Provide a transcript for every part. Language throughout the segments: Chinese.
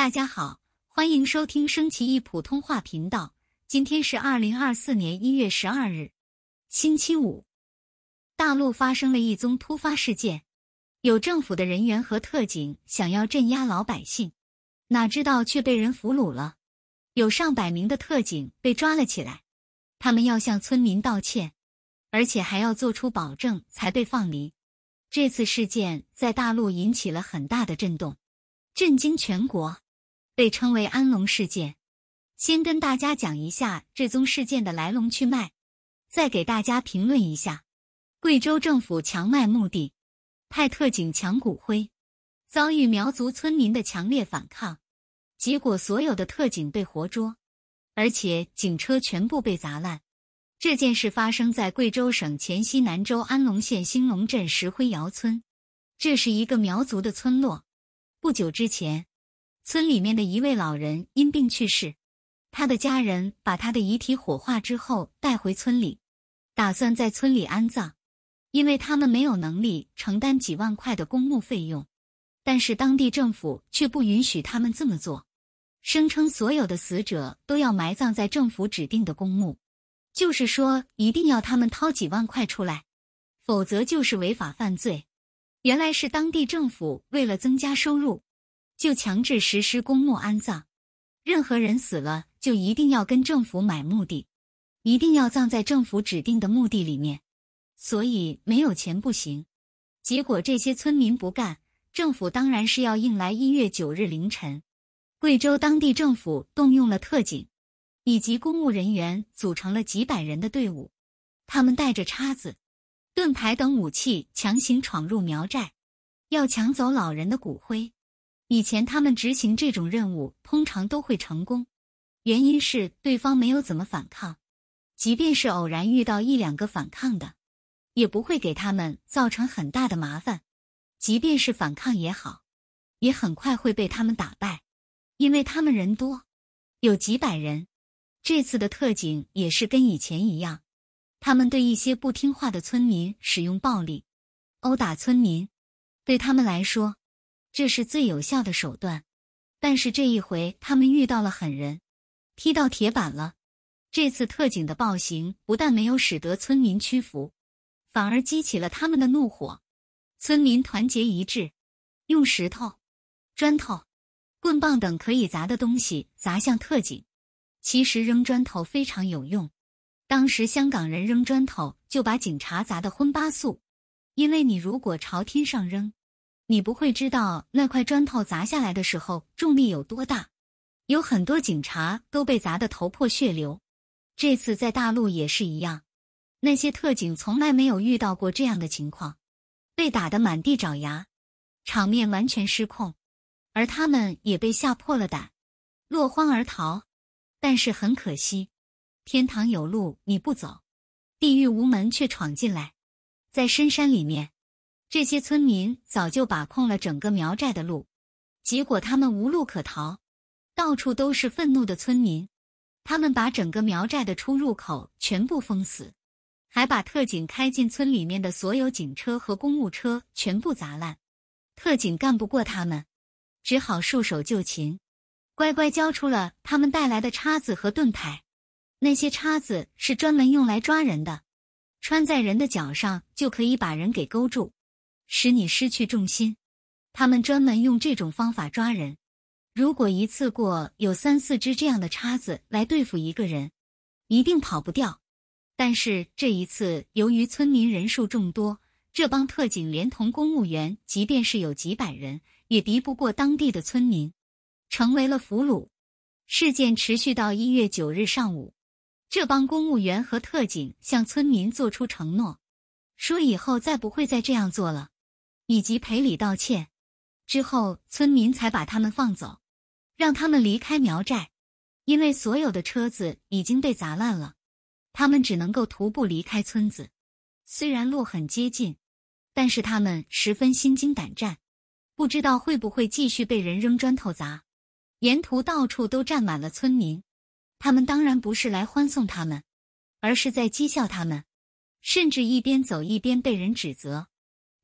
大家好，欢迎收听升旗一普通话频道。今天是二零二四年一月十二日，星期五。大陆发生了一宗突发事件，有政府的人员和特警想要镇压老百姓，哪知道却被人俘虏了。有上百名的特警被抓了起来，他们要向村民道歉，而且还要做出保证才被放离。这次事件在大陆引起了很大的震动，震惊全国。被称为安龙事件。先跟大家讲一下这宗事件的来龙去脉，再给大家评论一下。贵州政府强卖墓地，派特警抢骨灰，遭遇苗族村民的强烈反抗，结果所有的特警被活捉，而且警车全部被砸烂。这件事发生在贵州省黔西南州安龙县兴隆镇石灰窑村，这是一个苗族的村落。不久之前。村里面的一位老人因病去世，他的家人把他的遗体火化之后带回村里，打算在村里安葬，因为他们没有能力承担几万块的公墓费用。但是当地政府却不允许他们这么做，声称所有的死者都要埋葬在政府指定的公墓，就是说一定要他们掏几万块出来，否则就是违法犯罪。原来是当地政府为了增加收入。就强制实施公墓安葬，任何人死了就一定要跟政府买墓地，一定要葬在政府指定的墓地里面，所以没有钱不行。结果这些村民不干，政府当然是要硬来。一月九日凌晨，贵州当地政府动用了特警，以及公务人员组成了几百人的队伍，他们带着叉子、盾牌等武器强行闯入苗寨，要抢走老人的骨灰。以前他们执行这种任务通常都会成功，原因是对方没有怎么反抗，即便是偶然遇到一两个反抗的，也不会给他们造成很大的麻烦。即便是反抗也好，也很快会被他们打败，因为他们人多，有几百人。这次的特警也是跟以前一样，他们对一些不听话的村民使用暴力，殴打村民，对他们来说。这是最有效的手段，但是这一回他们遇到了狠人，踢到铁板了。这次特警的暴行不但没有使得村民屈服，反而激起了他们的怒火。村民团结一致，用石头、砖头、棍棒等可以砸的东西砸向特警。其实扔砖头非常有用，当时香港人扔砖头就把警察砸得昏八素。因为你如果朝天上扔，你不会知道那块砖头砸下来的时候重力有多大，有很多警察都被砸得头破血流。这次在大陆也是一样，那些特警从来没有遇到过这样的情况，被打得满地找牙，场面完全失控，而他们也被吓破了胆，落荒而逃。但是很可惜，天堂有路你不走，地狱无门却闯进来，在深山里面。这些村民早就把控了整个苗寨的路，结果他们无路可逃，到处都是愤怒的村民，他们把整个苗寨的出入口全部封死，还把特警开进村里面的所有警车和公务车全部砸烂，特警干不过他们，只好束手就擒，乖乖交出了他们带来的叉子和盾牌，那些叉子是专门用来抓人的，穿在人的脚上就可以把人给勾住。使你失去重心，他们专门用这种方法抓人。如果一次过有三四只这样的叉子来对付一个人，一定跑不掉。但是这一次，由于村民人数众多，这帮特警连同公务员，即便是有几百人，也敌不过当地的村民，成为了俘虏。事件持续到一月九日上午，这帮公务员和特警向村民做出承诺，说以后再不会再这样做了。以及赔礼道歉之后，村民才把他们放走，让他们离开苗寨，因为所有的车子已经被砸烂了，他们只能够徒步离开村子。虽然路很接近，但是他们十分心惊胆战，不知道会不会继续被人扔砖头砸。沿途到处都站满了村民，他们当然不是来欢送他们，而是在讥笑他们，甚至一边走一边被人指责。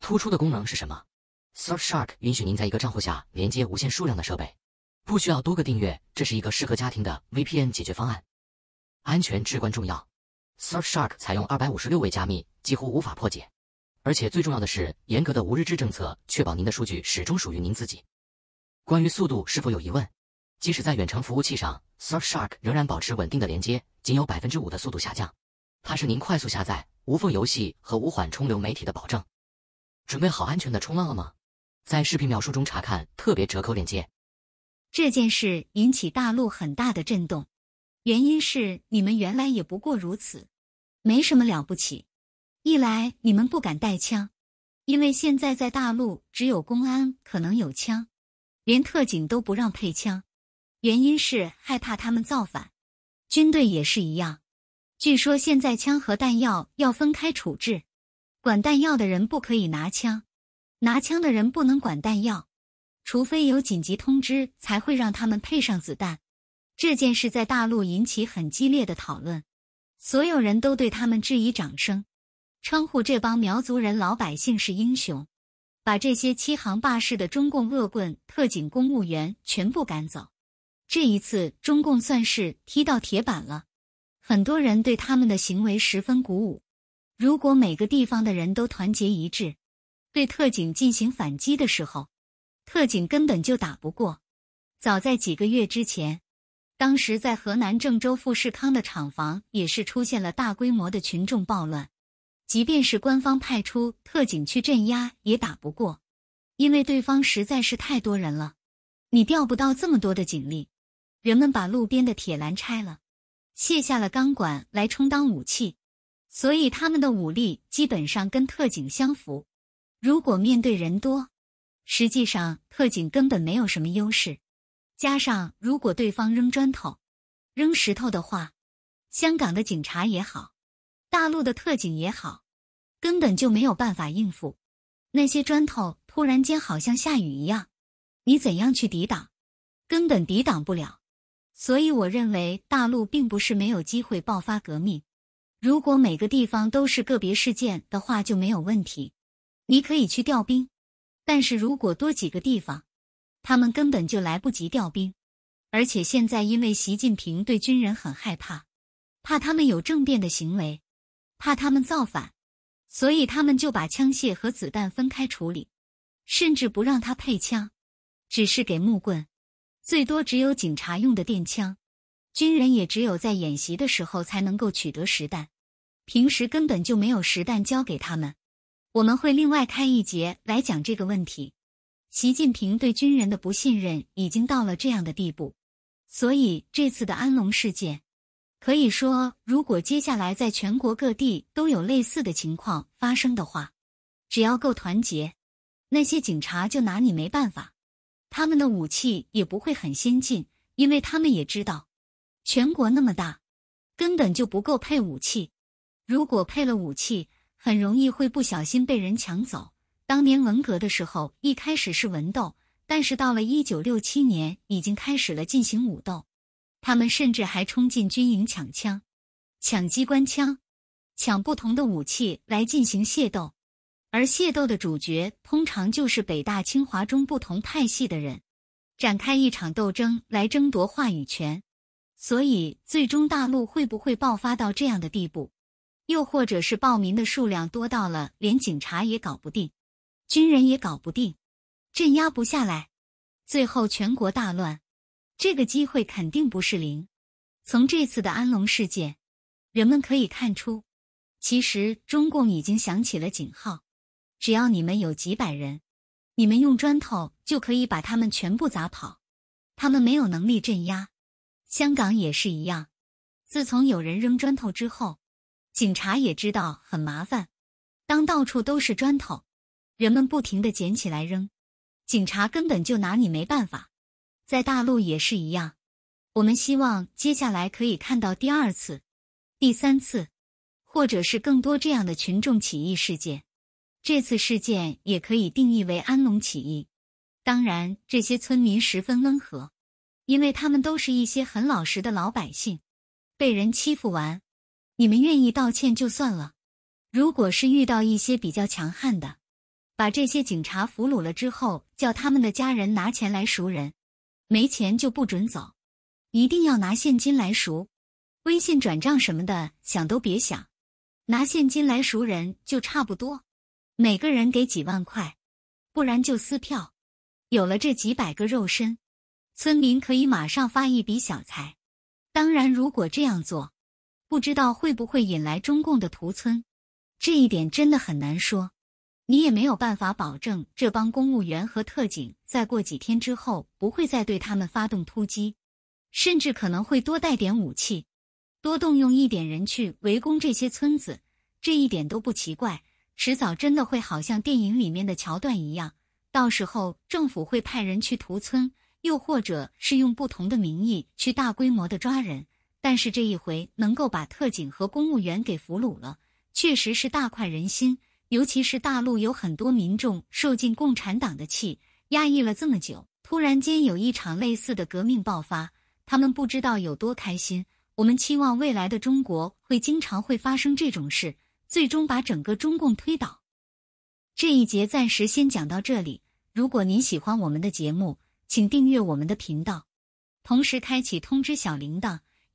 突出的功能是什么？Surfshark 允许您在一个账户下连接无限数量的设备，不需要多个订阅，这是一个适合家庭的 VPN 解决方案。安全至关重要，Surfshark 采用二百五十六位加密，几乎无法破解。而且最重要的是，严格的无日志政策，确保您的数据始终属于您自己。关于速度是否有疑问？即使在远程服务器上，Surfshark 仍然保持稳定的连接，仅有百分之五的速度下降。它是您快速下载、无缝游戏和无缓冲流媒体的保证。准备好安全的冲浪了吗？在视频描述中查看特别折扣链接。这件事引起大陆很大的震动，原因是你们原来也不过如此，没什么了不起。一来你们不敢带枪，因为现在在大陆只有公安可能有枪，连特警都不让配枪，原因是害怕他们造反。军队也是一样，据说现在枪和弹药要分开处置。管弹药的人不可以拿枪，拿枪的人不能管弹药，除非有紧急通知才会让他们配上子弹。这件事在大陆引起很激烈的讨论，所有人都对他们质疑、掌声，称呼这帮苗族人老百姓是英雄，把这些欺行霸市的中共恶棍、特警、公务员全部赶走。这一次中共算是踢到铁板了，很多人对他们的行为十分鼓舞。如果每个地方的人都团结一致，对特警进行反击的时候，特警根本就打不过。早在几个月之前，当时在河南郑州富士康的厂房也是出现了大规模的群众暴乱，即便是官方派出特警去镇压，也打不过，因为对方实在是太多人了，你调不到这么多的警力。人们把路边的铁栏拆了，卸下了钢管来充当武器。所以他们的武力基本上跟特警相符。如果面对人多，实际上特警根本没有什么优势。加上如果对方扔砖头、扔石头的话，香港的警察也好，大陆的特警也好，根本就没有办法应付。那些砖头突然间好像下雨一样，你怎样去抵挡？根本抵挡不了。所以我认为大陆并不是没有机会爆发革命。如果每个地方都是个别事件的话就没有问题，你可以去调兵，但是如果多几个地方，他们根本就来不及调兵，而且现在因为习近平对军人很害怕，怕他们有政变的行为，怕他们造反，所以他们就把枪械和子弹分开处理，甚至不让他配枪，只是给木棍，最多只有警察用的电枪，军人也只有在演习的时候才能够取得实弹。平时根本就没有实弹交给他们，我们会另外开一节来讲这个问题。习近平对军人的不信任已经到了这样的地步，所以这次的安龙事件，可以说如果接下来在全国各地都有类似的情况发生的话，只要够团结，那些警察就拿你没办法。他们的武器也不会很先进，因为他们也知道，全国那么大，根本就不够配武器。如果配了武器，很容易会不小心被人抢走。当年文革的时候，一开始是文斗，但是到了一九六七年，已经开始了进行武斗。他们甚至还冲进军营抢枪、抢机关枪、抢不同的武器来进行械斗。而械斗的主角通常就是北大、清华中不同派系的人，展开一场斗争来争夺话语权。所以，最终大陆会不会爆发到这样的地步？又或者是报名的数量多到了连警察也搞不定，军人也搞不定，镇压不下来，最后全国大乱。这个机会肯定不是零。从这次的安龙事件，人们可以看出，其实中共已经响起了警号。只要你们有几百人，你们用砖头就可以把他们全部砸跑。他们没有能力镇压。香港也是一样。自从有人扔砖头之后。警察也知道很麻烦，当到处都是砖头，人们不停地捡起来扔，警察根本就拿你没办法。在大陆也是一样，我们希望接下来可以看到第二次、第三次，或者是更多这样的群众起义事件。这次事件也可以定义为安龙起义。当然，这些村民十分温和，因为他们都是一些很老实的老百姓，被人欺负完。你们愿意道歉就算了，如果是遇到一些比较强悍的，把这些警察俘虏了之后，叫他们的家人拿钱来赎人，没钱就不准走，一定要拿现金来赎，微信转账什么的想都别想，拿现金来赎人就差不多，每个人给几万块，不然就撕票。有了这几百个肉身，村民可以马上发一笔小财。当然，如果这样做。不知道会不会引来中共的屠村，这一点真的很难说。你也没有办法保证这帮公务员和特警在过几天之后不会再对他们发动突击，甚至可能会多带点武器，多动用一点人去围攻这些村子。这一点都不奇怪，迟早真的会好像电影里面的桥段一样，到时候政府会派人去屠村，又或者是用不同的名义去大规模的抓人。但是这一回能够把特警和公务员给俘虏了，确实是大快人心。尤其是大陆有很多民众受尽共产党的气，压抑了这么久，突然间有一场类似的革命爆发，他们不知道有多开心。我们期望未来的中国会经常会发生这种事，最终把整个中共推倒。这一节暂时先讲到这里。如果您喜欢我们的节目，请订阅我们的频道，同时开启通知小铃铛。